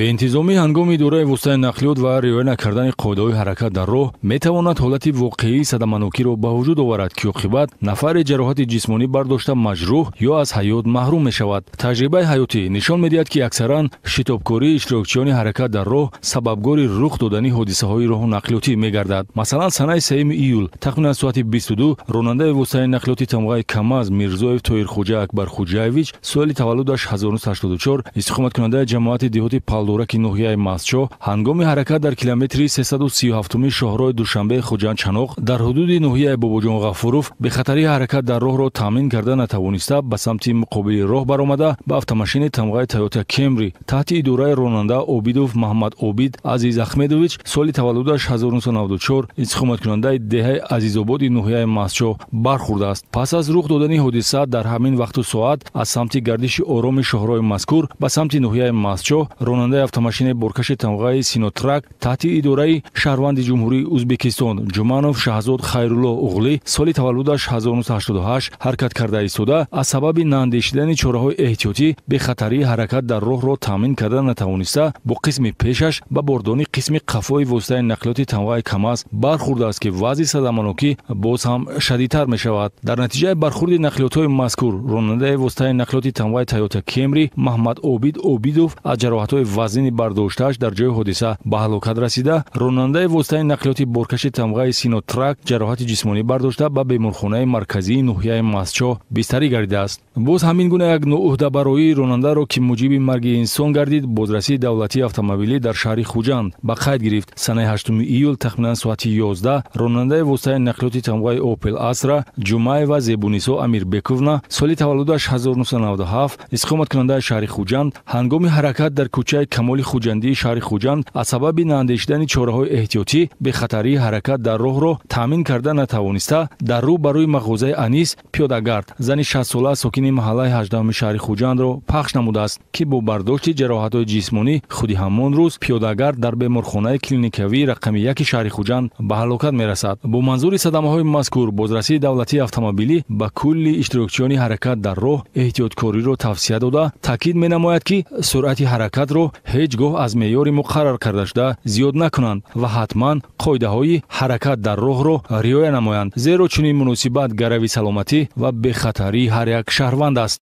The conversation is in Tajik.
беинтизомӣ ҳангоми идораи воситаи нақлиёт ва риоя накардани қоидаҳои ҳаракат дар роҳ метавонад ҳолати воқеии садаманокиро ба вуҷуд оварад ки оқибат нафаре ҷароҳати ҷисмонӣ бардошта маҷрӯҳ ё аз ҳаёт маҳрум мешавад таҷрибаи ҳаётӣ нишон медиҳад ки аксаран шитобкории иштирокчиёни ҳаракат дар роҳ сабабгори рух додани ҳодисаҳои роҳу нақлиётӣ мегардад масалан санаи се июл тахминан соати бистду ронандаи воситаи нақлиёти тамғаи камаз мирзоев тоирхоҷа акбархуҷаевич соли таваллудаш 1984 истиқоматкунандаи ҷамоати деҳоти палдураки ноҳияи мастчоҳ ҳангоми ҳаракат дар километри 337-уми шоҳроҳи душанбеи хуҷандчаноқ дар ҳудуди ноҳияи бобоҷон ғафуров бехатарии ҳаракат дар роҳро таъмин карда натавониста ба самти муқобили роҳ баромада ба автомашини тамғаи тайёта кемри таҳти идораи ронанда обидов маҳмад обид азиз ахмедович соли таваллудаш 1994 истиқоматкунандаи деҳаи азизободи ноҳияи мастчоҳ бархӯрдааст пас аз рух додани ҳодиса дар ҳамин вақту соат аз самти гардиши ороми шоҳроҳи мазкур ба самти ноҳияи мастчоҳ ронанда ронандаи автомашинаи боркаши тамғаи синотрак таҳти идораи шаҳрванди ҷумҳурии ӯзбекистон ҷуманов шаҳзод хайрулло уғлӣ соли таваллудаш 1988 ҳаркат карда истода аз сабаби наандешидани чораҳои эҳтиёти бехатарии ҳаракат дар роҳро таъмин карда натавониста бо қисми пешаш ба бордони қисми қафои воситаи нақлиёти тамғаи камаз бархӯрдааст ки вазъи садамонокӣ боз ҳам шадидтар мешавад дар натиҷаи бархурди нақлиётҳои мазкур ронандаи воситаи нақлиёти тамғаи тайёта кемри маҳмад обид обидов аз ҷароҳатои вазнини бардоштааш дар ҷои ҳодиса ба ҳалокат расида ронандаи воситаи нақлиёти боркаши тамғаи синотрак ҷароҳати ҷисмонӣ бардошта ба беморхонаи марказии ноҳияи мастчоҳ бистарӣ гардидааст боз ҳамин гуна як ноӯҳдабароии ронандаро ки муҷиби марги инсон гардид бозрасии давлатии автомобилӣ дар шаҳри хуҷанд ба қайд гирифт санаи 8 июл тахминан соати 11 ронандаи воситаи нақлиёти тамғаи опел асра ҷумаева зебунисо амирбековна соли таваллудаш 1997 истиқоматкунандаи шаҳри хуҷанд ҳангоми ҳаракат дар кӯчаи ҷазираи камоли хуҷандии шаҳри хуҷанд аз сабаби наандешидани чораҳои эҳтиётӣ бехатарии ҳаракат дар роҳро таъмин карда натавониста дар рӯ барои мағозаи анис пиёдагард зани шастсола сокини маҳаллаи ҳаждаҳуми шаҳри хуҷандро пахш намудааст ки бо бардошти ҷароҳатҳои ҷисмонӣ худи ҳамон рӯз пиёдагард дар беморхонаи клиникавии рақами яки шаҳри хуҷанд ба ҳалокат мерасад бо манзури садамаҳои мазкур бозрасии давлатии автомобилӣ ба кулли иштирокчиёни ҳаракат дар роҳ эҳтиёткориро тавсия дода таъкид менамояд ки суръати ҳаракатро ҳеҷ гоҳ аз меъёри муқаррар кардашуда зиёд накунанд ва ҳатман қоидаҳои ҳаракат дар роҳро риоя намоянд зеро чунин муносибат гарави саломатӣ ва бехатарии ҳар як шаҳрванд аст